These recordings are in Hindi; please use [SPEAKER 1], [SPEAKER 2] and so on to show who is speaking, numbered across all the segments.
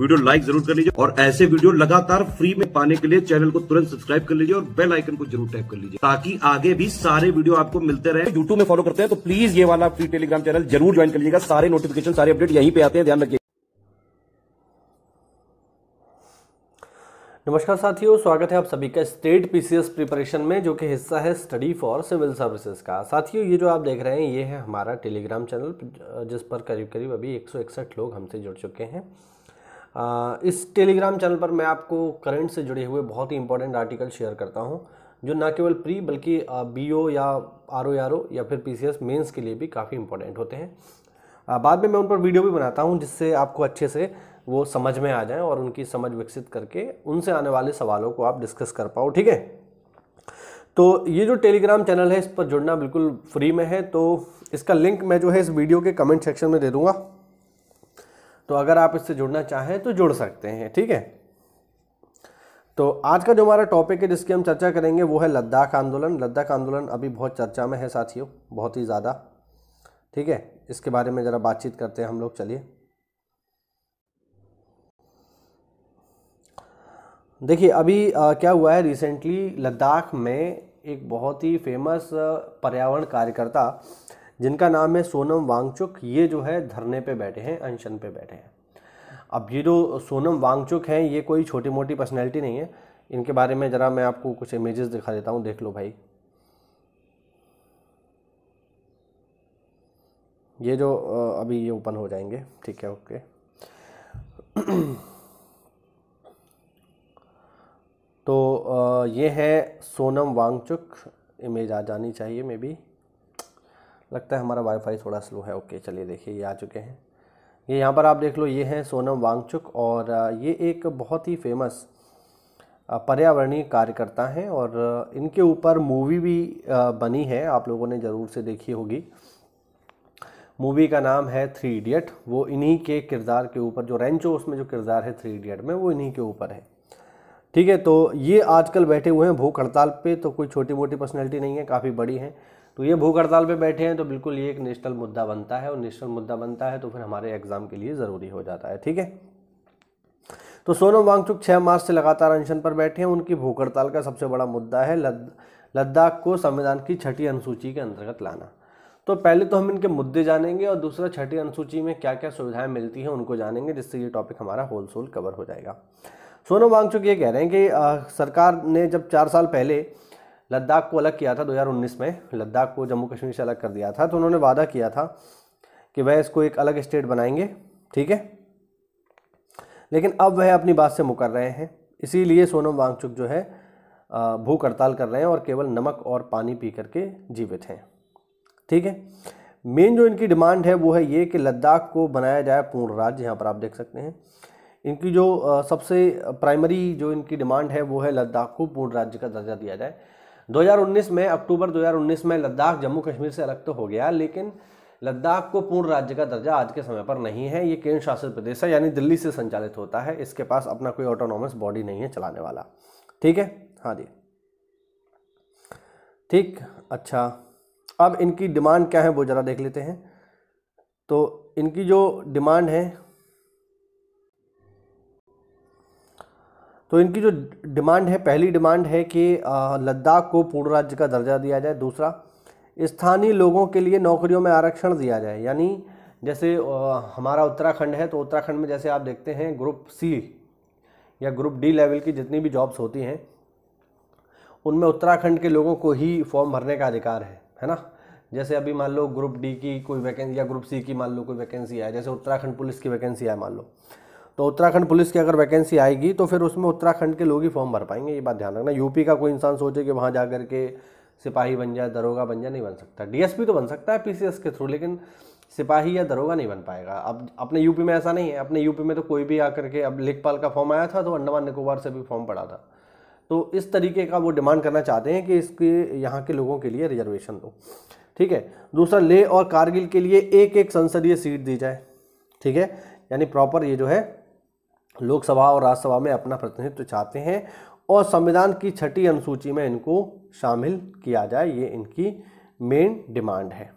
[SPEAKER 1] वीडियो लाइक जरूर कर लीजिए और ऐसे वीडियो लगातार फ्री में पाने के लिए चैनल को तुरंत सब्सक्राइब कर लीजिए और बेल आइकन को जरूर टैप कर लीजिए ताकि आगे भी सारे वीडियो आपको मिलते रहे यूट्यूब में फॉलो करते हैं तो प्लीज ये वाला फ्री टेलीग्राम चैनल जरूर ज्वाइन कर लीजिएगा सारे नोटिफिकेशन सारे अपडेट यहीं पे आते हैं ध्यान रखिए नमस्कार साथियों स्वागत है आप सभी का स्टेट पीसीएस प्रिपरेशन में जो कि हिस्सा है स्टडी फॉर सिविल सर्विसेज का साथियों ये जो आप देख रहे हैं ये है हमारा टेलीग्राम चैनल जिस पर करीब करीब अभी एक लोग हमसे जुड़ चुके हैं इस टेलीग्राम चैनल पर मैं आपको करंट से जुड़े हुए बहुत ही इंपॉर्टेंट आर्टिकल शेयर करता हूँ जो ना केवल प्री बल्कि बी ओ या आर ओ आर ओ या फिर पी सी एस मेन्स के लिए भी काफ़ी इंपॉर्टेंट होते हैं बाद में मैं उन पर वीडियो भी बनाता हूँ जिससे आपको अच्छे से वो समझ में आ जाएं और उनकी समझ विकसित करके उनसे आने वाले सवालों को आप डिस्कस कर पाओ ठीक है तो ये जो टेलीग्राम चैनल है इस पर जुड़ना बिल्कुल फ्री में है तो इसका लिंक मैं जो है इस वीडियो के कमेंट सेक्शन में दे दूँगा तो अगर आप इससे जुड़ना चाहें तो जुड़ सकते हैं ठीक है तो आज का जो हमारा टॉपिक है जिसकी हम चर्चा करेंगे वो है लद्दाख आंदोलन लद्दाख आंदोलन अभी बहुत चर्चा में है साथियों बहुत ही ज़्यादा ठीक है इसके बारे में ज़रा बातचीत करते हैं हम लोग चलिए देखिए अभी आ, क्या हुआ है रिसेंटली लद्दाख में एक बहुत ही फेमस पर्यावरण कार्यकर्ता जिनका नाम है सोनम वांगचुक ये जो है धरने पे बैठे हैं अनशन पे बैठे हैं अब ये जो सोनम वांगचुक हैं ये कोई छोटी मोटी पर्सनैलिटी नहीं है इनके बारे में ज़रा मैं आपको कुछ इमेजेस दिखा देता हूँ देख लो भाई ये जो अभी ये ओपन हो जाएंगे ठीक है ओके तो ये है सोनम वांगचुक इमेज आ जानी चाहिए मे बी लगता है हमारा वाईफाई थोड़ा स्लो है ओके चलिए देखिए ये आ चुके हैं ये यहाँ पर आप देख लो ये हैं सोनम वांगचुक और ये एक बहुत ही फेमस पर्यावरणीय कार्यकर्ता हैं और इनके ऊपर मूवी भी बनी है आप लोगों ने ज़रूर से देखी होगी मूवी का नाम है थ्री इडियट वो इन्हीं के किरदार के ऊपर जो रेंचो उसमें जो किरदार है थ्री इडियट में वो इन्हीं के ऊपर है ठीक है तो ये आजकल बैठे हुए हैं भूख हड़ताल पे तो कोई छोटी मोटी पर्सनैलिटी नहीं है काफ़ी बड़ी हैं तो ये भूख हड़ताल पर बैठे हैं तो बिल्कुल ये एक नेशनल मुद्दा बनता है और नेशनल मुद्दा बनता है तो फिर हमारे एग्ज़ाम के लिए ज़रूरी हो जाता है ठीक है तो सोनम वांगचुक छः मार्च से लगातार अनशन पर बैठे हैं उनकी भूख हड़ताल का सबसे बड़ा मुद्दा है लद्दाख को संविधान की छठी अनुसूची के अंतर्गत लाना तो पहले तो हम इनके मुद्दे जानेंगे और दूसरा छठी अनुसूची में क्या क्या सुविधाएं मिलती हैं उनको जानेंगे जिससे ये टॉपिक हमारा होल सोल कवर हो जाएगा सोनम वांगचुक ये कह रहे हैं कि आ, सरकार ने जब चार साल पहले लद्दाख को अलग किया था 2019 में लद्दाख को जम्मू कश्मीर से अलग कर दिया था तो उन्होंने वादा किया था कि वह इसको एक अलग स्टेट बनाएंगे ठीक है लेकिन अब वह अपनी बात से मुकर रहे हैं इसीलिए सोनम वांगचुक जो है भूख हड़ताल कर रहे हैं और केवल नमक और पानी पी करके जीवित हैं ठीक है मेन जो इनकी डिमांड है वो है ये कि लद्दाख को बनाया जाए पूर्ण राज्य यहाँ पर आप देख सकते हैं इनकी जो सबसे प्राइमरी जो इनकी डिमांड है वो है लद्दाख को पूर्ण राज्य का दर्जा दिया जाए 2019 में अक्टूबर 2019 में लद्दाख जम्मू कश्मीर से अलग तो हो गया लेकिन लद्दाख को पूर्ण राज्य का दर्जा आज के समय पर नहीं है ये केंद्र शासित प्रदेश है यानी दिल्ली से संचालित होता है इसके पास अपना कोई ऑटोनॉमस बॉडी नहीं है चलाने वाला ठीक है हाँ जी ठीक अच्छा अब इनकी डिमांड क्या है वो ज़रा देख लेते हैं तो इनकी जो डिमांड है तो इनकी जो डिमांड है पहली डिमांड है कि लद्दाख को पूर्ण राज्य का दर्जा दिया जाए दूसरा स्थानीय लोगों के लिए नौकरियों में आरक्षण दिया जाए यानी जैसे हमारा उत्तराखंड है तो उत्तराखंड में जैसे आप देखते हैं ग्रुप सी या ग्रुप डी लेवल की जितनी भी जॉब्स होती हैं उनमें उत्तराखंड के लोगों को ही फॉर्म भरने का अधिकार है है ना जैसे अभी मान लो ग्रुप डी की कोई वैकेंसी या ग्रुप सी की मान लो कोई वैकेंसी आए जैसे उत्तराखंड पुलिस की वैकेंसी आए मान लो तो उत्तराखंड पुलिस की अगर वैकेंसी आएगी तो फिर उसमें उत्तराखंड के लोग ही फॉर्म भर पाएंगे ये बात ध्यान रखना यूपी का कोई इंसान सोचे कि वहाँ जा कर के सिपाही बन जाए दरोगा बन जाए नहीं बन सकता डीएसपी तो बन सकता है पीसीएस के थ्रू लेकिन सिपाही या दरोगा नहीं बन पाएगा अब अपने यूपी में ऐसा नहीं है अपने यूपी में तो कोई भी आकर के अब लेखपाल का फॉर्म आया था तो अंडमान निकोबार से भी फॉर्म पड़ा था तो इस तरीके का वो डिमांड करना चाहते हैं कि इसके यहाँ के लोगों के लिए रिजर्वेशन दो ठीक है दूसरा ले और कारगिल के लिए एक एक संसदीय सीट दी जाए ठीक है यानी प्रॉपर ये जो है लोकसभा और राज्यसभा में अपना प्रतिनिधित्व चाहते हैं और संविधान की छठी अनुसूची में इनको शामिल किया जाए ये इनकी मेन डिमांड है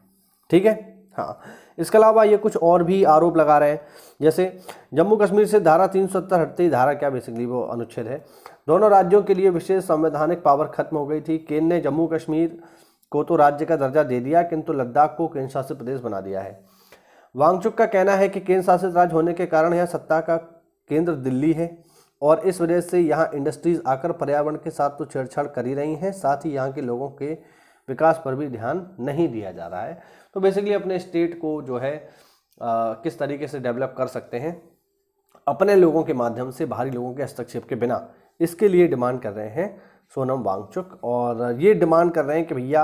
[SPEAKER 1] ठीक है हाँ इसके अलावा ये कुछ और भी आरोप लगा रहे हैं जैसे जम्मू कश्मीर से धारा तीन हटते ही धारा क्या बेसिकली वो अनुच्छेद है दोनों राज्यों के लिए विशेष संवैधानिक पावर खत्म हो गई थी केंद्र ने जम्मू कश्मीर को तो राज्य का दर्जा दे दिया किंतु लद्दाख को केंद्र शासित प्रदेश बना दिया है वांगचुक का कहना है कि केंद्र शासित राज्य होने के कारण यह सत्ता का केंद्र दिल्ली है और इस वजह से यहाँ इंडस्ट्रीज़ आकर पर्यावरण के साथ तो छेड़छाड़ कर ही रही हैं साथ ही यहाँ के लोगों के विकास पर भी ध्यान नहीं दिया जा रहा है तो बेसिकली अपने स्टेट को जो है आ, किस तरीके से डेवलप कर सकते हैं अपने लोगों के माध्यम से बाहरी लोगों के हस्तक्षेप के बिना इसके लिए डिमांड कर रहे हैं सोनम वांगचुक और ये डिमांड कर रहे हैं कि भैया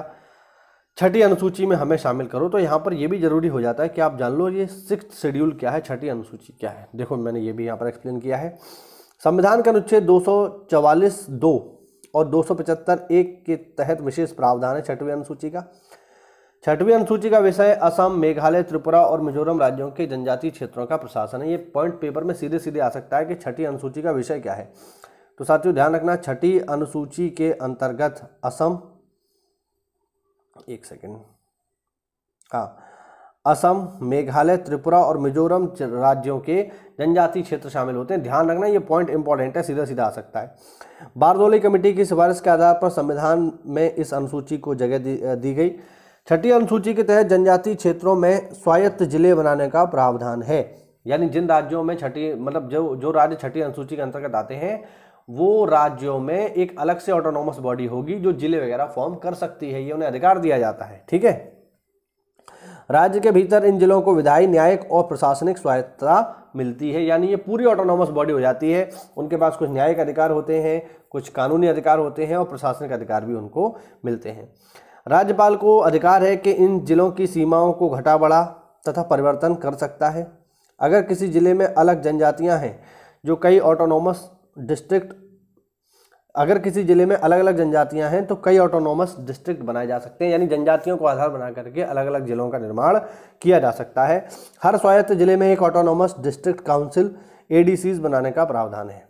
[SPEAKER 1] छठी अनुसूची में हमें शामिल करो तो यहाँ पर ये भी जरूरी हो जाता है कि आप जान लो ये सिक्स शेड्यूल क्या है छठी अनुसूची क्या है देखो मैंने ये भी यहाँ पर एक्सप्लेन किया है संविधान के अनुच्छेद दो दो और दो एक के तहत विशेष प्रावधान है छठवीं अनुसूची का छठवीं अनुसूची का विषय असम मेघालय त्रिपुरा और मिजोरम राज्यों के जनजातीय क्षेत्रों का प्रशासन है ये पॉइंट पेपर में सीधे सीधे आ सकता है कि छठी अनुसूची का विषय क्या है तो साथियों ध्यान रखना छठी अनुसूची के अंतर्गत असम एक सेकेंड हाँ असम मेघालय त्रिपुरा और मिजोरम राज्यों के जनजातीय क्षेत्र शामिल होते हैं ध्यान रखना ये पॉइंट इंपॉर्टेंट है सीधा सीधा आ सकता है बारदोली कमेटी की सिफारिश के आधार पर संविधान में इस अनुसूची को जगह दी, दी गई छठी अनुसूची के तहत जनजातीय क्षेत्रों में स्वायत्त जिले बनाने का प्रावधान है यानी जिन राज्यों में छठी मतलब जो जो राज्य छठी अनुसूची के अंतर्गत आते हैं वो राज्यों में एक अलग से ऑटोनोमस बॉडी होगी जो जिले वगैरह फॉर्म कर सकती है ये उन्हें अधिकार दिया जाता है ठीक है राज्य के भीतर इन जिलों को विधायी न्यायिक और प्रशासनिक स्वायत्तता मिलती है यानी ये पूरी ऑटोनॉमस बॉडी हो जाती है उनके पास कुछ न्यायिक अधिकार होते हैं कुछ कानूनी अधिकार होते हैं और प्रशासनिक अधिकार भी उनको मिलते हैं राज्यपाल को अधिकार है कि इन जिलों की सीमाओं को घटा बढ़ा तथा परिवर्तन कर सकता है अगर किसी जिले में अलग जनजातियाँ हैं जो कई ऑटोनोमस डिस्ट्रिक्ट अगर किसी ज़िले में अलग अलग जनजातियां हैं तो कई ऑटोनोमस डिस्ट्रिक्ट बनाए जा सकते हैं यानी जनजातियों को आधार बना करके अलग अलग ज़िलों का निर्माण किया जा सकता है हर स्वायत्त ज़िले में एक ऑटोनोमस डिस्ट्रिक्ट काउंसिल ए बनाने का प्रावधान है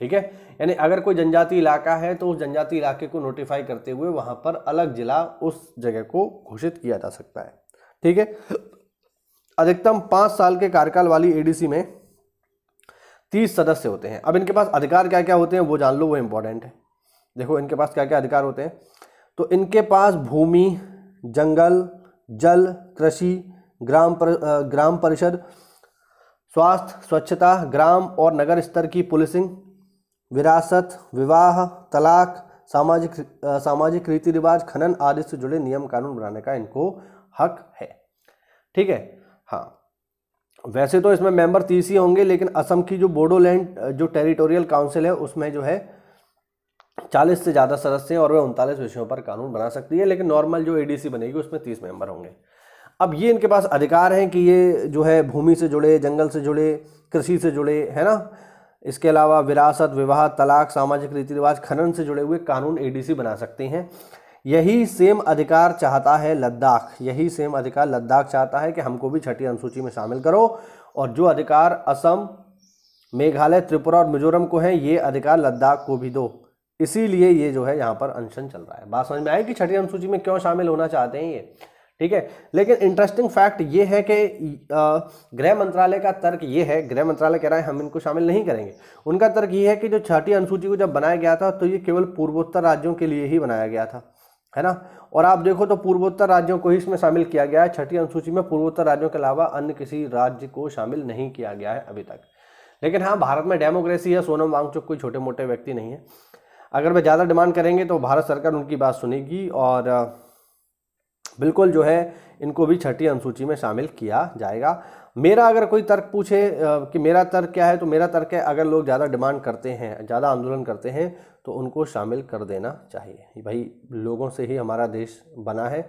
[SPEAKER 1] ठीक है यानी अगर कोई जनजाति इलाका है तो उस जनजाति इलाके को नोटिफाई करते हुए वहाँ पर अलग ज़िला उस जगह को घोषित किया जा सकता है ठीक है अधिकतम पाँच साल के कार्यकाल वाली एडीसी में तीस सदस्य होते हैं अब इनके पास अधिकार क्या क्या होते हैं वो जान लो वो इम्पोर्टेंट है देखो इनके पास क्या क्या अधिकार होते हैं तो इनके पास भूमि जंगल जल कृषि ग्राम पर, ग्राम परिषद स्वास्थ्य स्वच्छता ग्राम और नगर स्तर की पुलिसिंग विरासत विवाह तलाक सामाजिक सामाजिक रीति रिवाज खनन आदि से जुड़े नियम कानून बनाने का इनको हक है ठीक है हाँ वैसे तो इसमें मेंबर तीस ही होंगे लेकिन असम की जो बोडोलैंड जो टेरिटोरियल काउंसिल है उसमें जो है चालीस से ज़्यादा सदस्य हैं और वह उनतालीस विषयों पर कानून बना सकती है लेकिन नॉर्मल जो ए बनेगी उसमें तीस मेंबर होंगे अब ये इनके पास अधिकार हैं कि ये जो है भूमि से जुड़े जंगल से जुड़े कृषि से जुड़े है ना इसके अलावा विरासत विवाह तलाक सामाजिक रीति रिवाज खनन से जुड़े हुए कानून एडीसी बना सकते हैं यही सेम अधिकार चाहता है लद्दाख यही सेम अधिकार लद्दाख चाहता है कि हमको भी छठी अनुसूची में शामिल करो और जो अधिकार असम मेघालय त्रिपुरा और मिजोरम को है ये अधिकार लद्दाख को भी दो इसीलिए ये जो है यहाँ पर अनशन चल रहा है बात समझ में आई कि छठी अनुसूची में क्यों शामिल होना चाहते हैं ये ठीक है लेकिन इंटरेस्टिंग फैक्ट ये है कि गृह मंत्रालय का तर्क ये है गृह मंत्रालय कह रहा है हम इनको शामिल नहीं करेंगे उनका तर्क ये है कि जो छठी अनुसूची को जब बनाया गया था तो ये केवल पूर्वोत्तर राज्यों के लिए ही बनाया गया था है ना और आप देखो तो पूर्वोत्तर राज्यों को ही इसमें शामिल किया गया है छठी अनुसूची में पूर्वोत्तर राज्यों के अलावा अन्य किसी राज्य को शामिल नहीं किया गया है अभी तक लेकिन हाँ भारत में डेमोक्रेसी है सोनम वांगचुक कोई छोटे मोटे व्यक्ति नहीं है अगर वे ज़्यादा डिमांड करेंगे तो भारत सरकार उनकी बात सुनेगी और बिल्कुल जो है इनको भी छठी अनुसूची में शामिल किया जाएगा मेरा अगर कोई तर्क पूछे कि मेरा तर्क क्या है तो मेरा तर्क है अगर लोग ज़्यादा डिमांड करते हैं ज़्यादा आंदोलन करते हैं तो उनको शामिल कर देना चाहिए भाई लोगों से ही हमारा देश बना है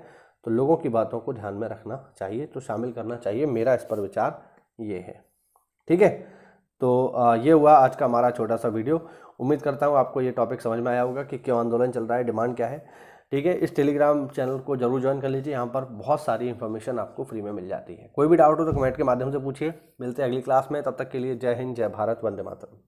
[SPEAKER 1] तो लोगों की बातों को ध्यान में रखना चाहिए तो शामिल करना चाहिए मेरा इस पर विचार ये है ठीक है तो ये हुआ आज का हमारा छोटा सा वीडियो उम्मीद करता हूँ आपको ये टॉपिक समझ में आया होगा कि क्यों आंदोलन चल रहा है डिमांड क्या है ठीक है इस टेलीग्राम चैनल को जरूर ज्वाइन कर लीजिए यहाँ पर बहुत सारी इन्फॉर्मेशन आपको फ्री में मिल जाती है कोई भी डाउट हो तो कमेंट के माध्यम से पूछिए मिलते हैं अगली क्लास में तब तक के लिए जय हिंद जय भारत वंदे मातरम